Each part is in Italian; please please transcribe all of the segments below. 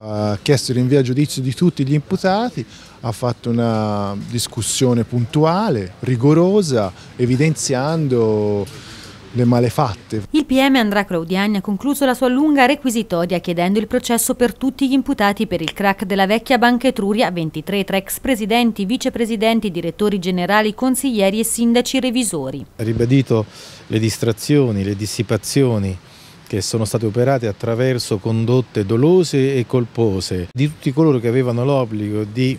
Ha chiesto il rinvio a giudizio di tutti gli imputati, ha fatto una discussione puntuale, rigorosa, evidenziando le malefatte. Il PM Andrà Claudiani ha concluso la sua lunga requisitoria chiedendo il processo per tutti gli imputati per il crack della vecchia Banca Etruria, 23 tra ex presidenti, vicepresidenti, direttori generali, consiglieri e sindaci revisori. Ha ribadito le distrazioni, le dissipazioni, che sono state operate attraverso condotte dolose e colpose di tutti coloro che avevano l'obbligo di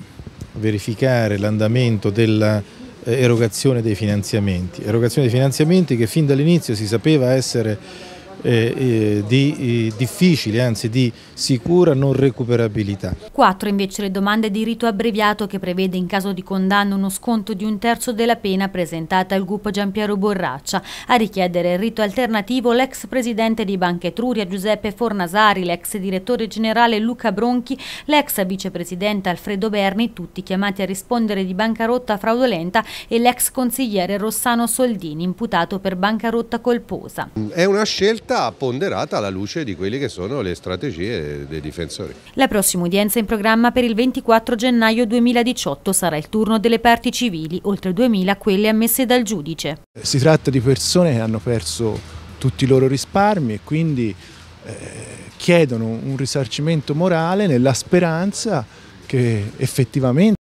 verificare l'andamento dell'erogazione eh, dei finanziamenti, erogazione dei finanziamenti che fin dall'inizio si sapeva essere eh, eh, di eh, difficili, anzi di sicura non recuperabilità. Quattro invece le domande di rito abbreviato che prevede in caso di condanno uno sconto di un terzo della pena presentata al gruppo Giampiero Borraccia. A richiedere il rito alternativo l'ex presidente di Banca Etruria Giuseppe Fornasari, l'ex direttore generale Luca Bronchi, l'ex vicepresidente Alfredo Berni, tutti chiamati a rispondere di bancarotta fraudolenta e l'ex consigliere Rossano Soldini, imputato per bancarotta colposa. È una scelta realtà ponderata alla luce di quelle che sono le strategie dei difensori. La prossima udienza in programma per il 24 gennaio 2018 sarà il turno delle parti civili, oltre 2000 quelle ammesse dal giudice. Si tratta di persone che hanno perso tutti i loro risparmi e quindi eh, chiedono un risarcimento morale nella speranza che effettivamente